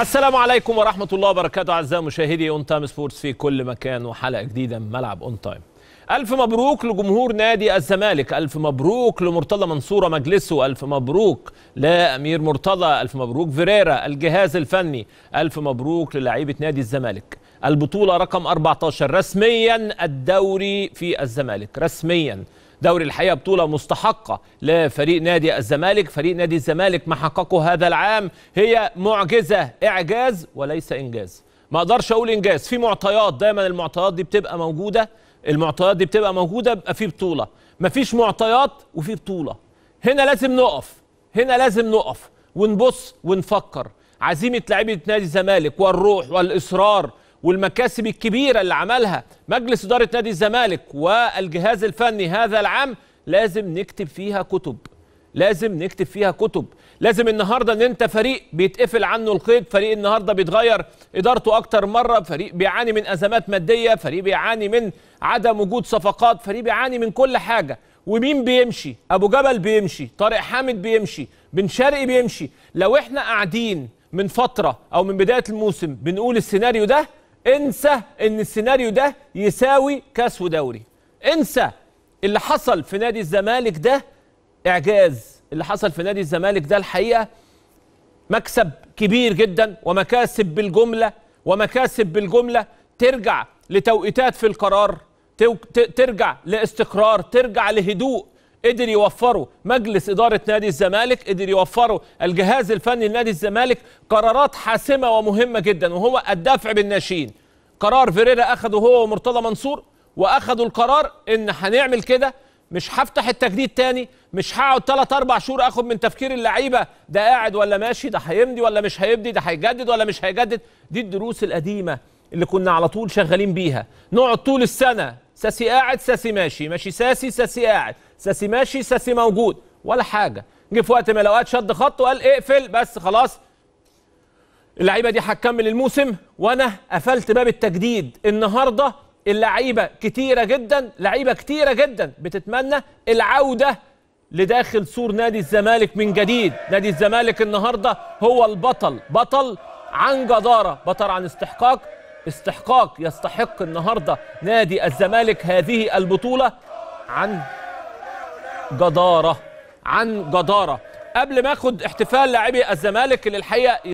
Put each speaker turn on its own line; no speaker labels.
السلام عليكم ورحمة الله وبركاته أعزائي مشاهدي أون تايم سبورتس في كل مكان وحلقة جديدة من ملعب أون تايم. ألف مبروك لجمهور نادي الزمالك، ألف مبروك لمرتضى منصورة مجلسه، ألف مبروك لأمير مرتضى، ألف مبروك فيريرا، الجهاز الفني، ألف مبروك للاعيبة نادي الزمالك. البطولة رقم 14 رسميا الدوري في الزمالك، رسميا دوري الحقيقه بطوله مستحقه لفريق نادي الزمالك فريق نادي الزمالك ما حققه هذا العام هي معجزه اعجاز وليس انجاز ما اقدرش اقول انجاز في معطيات دايما المعطيات دي بتبقى موجوده المعطيات دي بتبقى موجوده بيبقى في بطوله مفيش معطيات وفي بطوله هنا لازم نقف هنا لازم نقف ونبص ونفكر عزيمه لعيبه نادي الزمالك والروح والاصرار والمكاسب الكبيرة اللي عملها مجلس إدارة نادي الزمالك والجهاز الفني هذا العام لازم نكتب فيها كتب لازم نكتب فيها كتب لازم النهارده ان انت فريق بيتقفل عنه القيد فريق النهارده بيتغير ادارته اكتر مره فريق بيعاني من ازمات ماديه فريق بيعاني من عدم وجود صفقات فريق بيعاني من كل حاجه ومين بيمشي ابو جبل بيمشي طارق حامد بيمشي بن شرقي بيمشي لو احنا قاعدين من فتره او من بدايه الموسم بنقول السيناريو ده انسى ان السيناريو ده يساوي كاس ودوري انسى اللي حصل في نادي الزمالك ده اعجاز اللي حصل في نادي الزمالك ده الحقيقه مكسب كبير جدا ومكاسب بالجمله ومكاسب بالجمله ترجع لتوقيتات في القرار ترجع لاستقرار ترجع لهدوء قدر يوفره مجلس إدارة نادي الزمالك قدر يوفره الجهاز الفني لنادي الزمالك قرارات حاسمة ومهمة جدا وهو الدفع بالناشئين قرار فيريرا أخده هو ومرتضى منصور وأخدوا القرار إن هنعمل كده مش هفتح التجديد تاني مش هقعد ثلاث اربع شهور اخد من تفكير اللعيبه ده قاعد ولا ماشي ده هيمضي ولا مش هيمضي ده هيجدد ولا مش هيجدد دي الدروس القديمه اللي كنا على طول شغالين بيها نقعد طول السنه ساسي قاعد ساسي ماشي ماشي ساسي ساسي قاعد ساسي ماشي ساسي موجود ولا حاجه جه في وقت ما الاوقات شد خط وقال اقفل بس خلاص اللعيبه دي هتكمل الموسم وانا قفلت باب التجديد النهارده اللعيبه كتيره جدا لعيبه كتيره جدا بتتمنى العوده لداخل سور نادي الزمالك من جديد نادي الزمالك النهارده هو البطل بطل عن جداره بطل عن استحقاق استحقاق يستحق النهارده نادي الزمالك هذه البطوله عن جدارة عن جدارة قبل ما اخد احتفال لاعبي الزمالك اللي الحقيقة